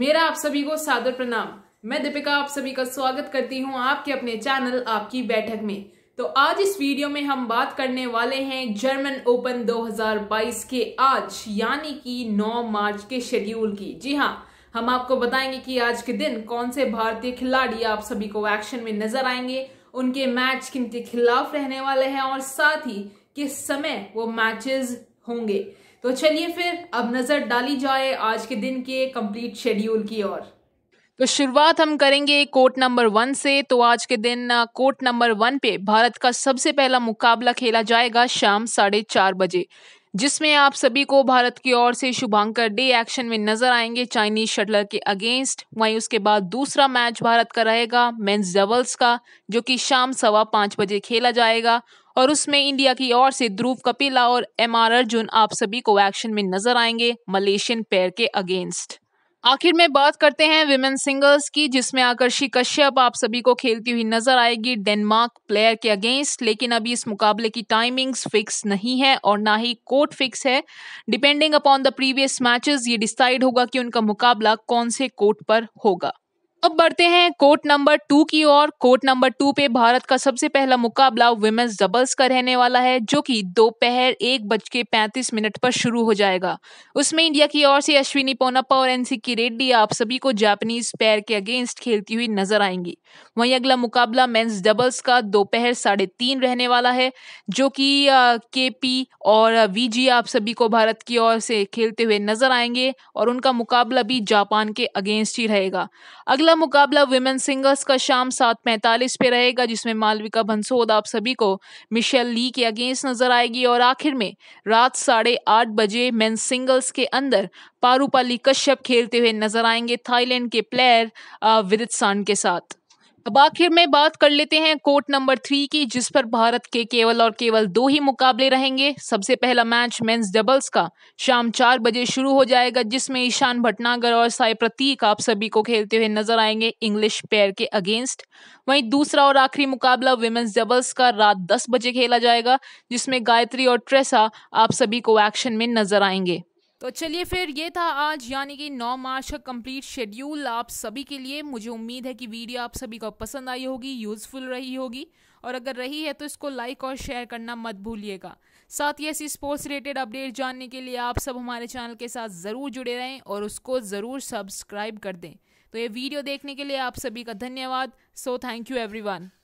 मेरा आप सभी को सादर प्रणाम मैं दीपिका आप सभी का स्वागत करती हूँ आपके अपने चैनल आपकी बैठक में तो आज इस वीडियो में हम बात करने वाले हैं जर्मन ओपन 2022 के आज यानी कि 9 मार्च के शेड्यूल की जी हाँ हम आपको बताएंगे कि आज के दिन कौन से भारतीय खिलाड़ी आप सभी को एक्शन में नजर आएंगे उनके मैच किन के खिलाफ रहने वाले हैं और साथ ही किस समय वो मैचेस होंगे तो चलिए फिर अब नजर डाली जाए आज के दिन के कंप्लीट शेड्यूल की ओर तो शुरुआत हम करेंगे कोर्ट नंबर वन से तो आज के दिन कोर्ट नंबर वन पे भारत का सबसे पहला मुकाबला खेला जाएगा शाम साढ़े चार बजे जिसमें आप सभी को भारत की ओर से शुभांकर डे एक्शन में नजर आएंगे चाइनीज शटलर के अगेंस्ट वहीं उसके बाद दूसरा मैच भारत का रहेगा मेंस डबल्स का जो कि शाम सवा पाँच बजे खेला जाएगा और उसमें इंडिया की ओर से ध्रुव कपिला और एम आर अर्जुन आप सभी को एक्शन में नजर आएंगे मलेशियन पेयर के अगेंस्ट आखिर में बात करते हैं विमेन सिंगल्स की जिसमें आकर्षी कश्यप आप सभी को खेलती हुई नजर आएगी डेनमार्क प्लेयर के अगेंस्ट लेकिन अभी इस मुकाबले की टाइमिंग्स फिक्स नहीं है और ना ही कोर्ट फिक्स है depending upon the previous matches ये डिसाइड होगा कि उनका मुकाबला कौन से कोर्ट पर होगा अब बढ़ते हैं कोर्ट नंबर टू की ओर कोर्ट नंबर टू पे भारत का सबसे पहला मुकाबला वुमेन्स डबल्स का रहने वाला है जो कि दोपहर एक बज के पैंतीस मिनट पर शुरू हो जाएगा उसमें इंडिया की ओर से अश्विनी पोनप्पा और की रेड्डी आप सभी को जापानीज पैर के अगेंस्ट खेलती हुई नजर आएंगी वहीं अगला मुकाबला मेन्स डबल्स का दोपहर साढ़े तीन रहने वाला है जो कि के पी और वी आप सभी को भारत की ओर से खेलते हुए नजर आएंगे और उनका मुकाबला भी जापान के अगेंस्ट ही रहेगा अगला अगला मुकाबला वुमेन सिंगर्स का शाम सात पैंतालीस पे रहेगा जिसमें मालविका भंसोद आप सभी को मिशेल ली के अगेंस्ट नजर आएगी और आखिर में रात साढ़े आठ बजे मेन सिंगल्स के अंदर पारूपाली कश्यप खेलते हुए नजर आएंगे थाईलैंड के प्लेयर विदित सान के साथ अब आखिर में बात कर लेते हैं कोर्ट नंबर थ्री की जिस पर भारत के केवल और केवल दो ही मुकाबले रहेंगे सबसे पहला मैच मेंस डबल्स का शाम चार बजे शुरू हो जाएगा जिसमें ईशान भटनागर और साई प्रतीक आप सभी को खेलते हुए नजर आएंगे इंग्लिश पेयर के अगेंस्ट वहीं दूसरा और आखिरी मुकाबला वुमेन्स डबल्स का रात दस बजे खेला जाएगा जिसमें गायत्री और ट्रेसा आप सभी को एक्शन में नजर आएंगे तो चलिए फिर ये था आज यानी कि 9 मार्च का कंप्लीट शेड्यूल आप सभी के लिए मुझे उम्मीद है कि वीडियो आप सभी को पसंद आई होगी यूज़फुल रही होगी और अगर रही है तो इसको लाइक और शेयर करना मत भूलिएगा साथ ही ऐसी स्पोर्ट्स रिलेटेड अपडेट जानने के लिए आप सब हमारे चैनल के साथ ज़रूर जुड़े रहें और उसको ज़रूर सब्सक्राइब कर दें तो ये वीडियो देखने के लिए आप सभी का धन्यवाद सो थैंक यू एवरी